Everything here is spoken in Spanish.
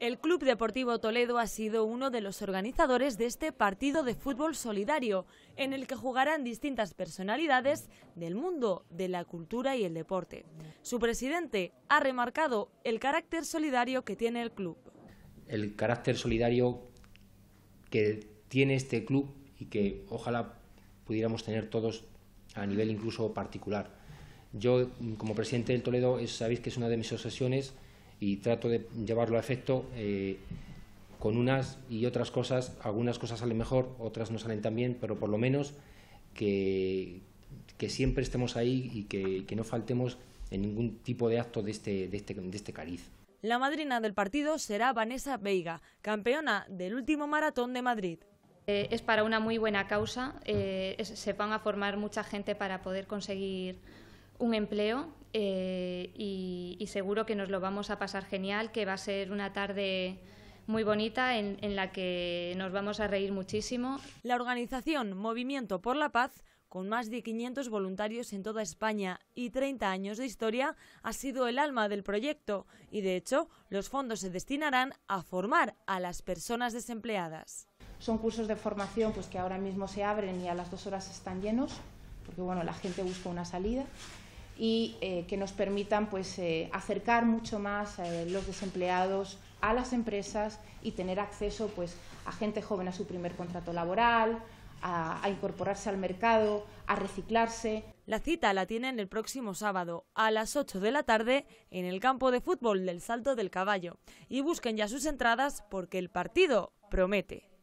El Club Deportivo Toledo ha sido uno de los organizadores de este partido de fútbol solidario, en el que jugarán distintas personalidades del mundo de la cultura y el deporte. Su presidente ha remarcado el carácter solidario que tiene el club. El carácter solidario que tiene este club y que ojalá pudiéramos tener todos a nivel incluso particular. Yo, como presidente del Toledo, sabéis que es una de mis obsesiones y trato de llevarlo a efecto eh, con unas y otras cosas. Algunas cosas salen mejor, otras no salen tan bien, pero por lo menos que, siempre estemos ahí y que, no faltemos en ningún tipo de acto de este, de este, este cariz. La madrina del partido será Vanessa Veiga, campeona del último maratón de Madrid. Eh, es para una muy buena causa, eh, se van a formar mucha gente para poder conseguir un empleo eh, y, seguro que nos lo vamos a pasar genial, que va a ser una tarde muy bonita en, en la que nos vamos a reír muchísimo. La organización Movimiento por la Paz con más de 500 voluntarios en toda España y 30 años de historia, ha sido el alma del proyecto y, de hecho, los fondos se destinarán a formar a las personas desempleadas. Son cursos de formación pues, que ahora mismo se abren y a las dos horas están llenos, porque bueno, la gente busca una salida y eh, que nos permitan pues, eh, acercar mucho más a eh, los desempleados a las empresas y tener acceso pues, a gente joven a su primer contrato laboral, a, a, incorporarse al mercado, a reciclarse. La cita la tienen el próximo sábado a las 8 de la tarde en el campo de fútbol del Salto del Caballo y busquen ya sus entradas porque el partido promete.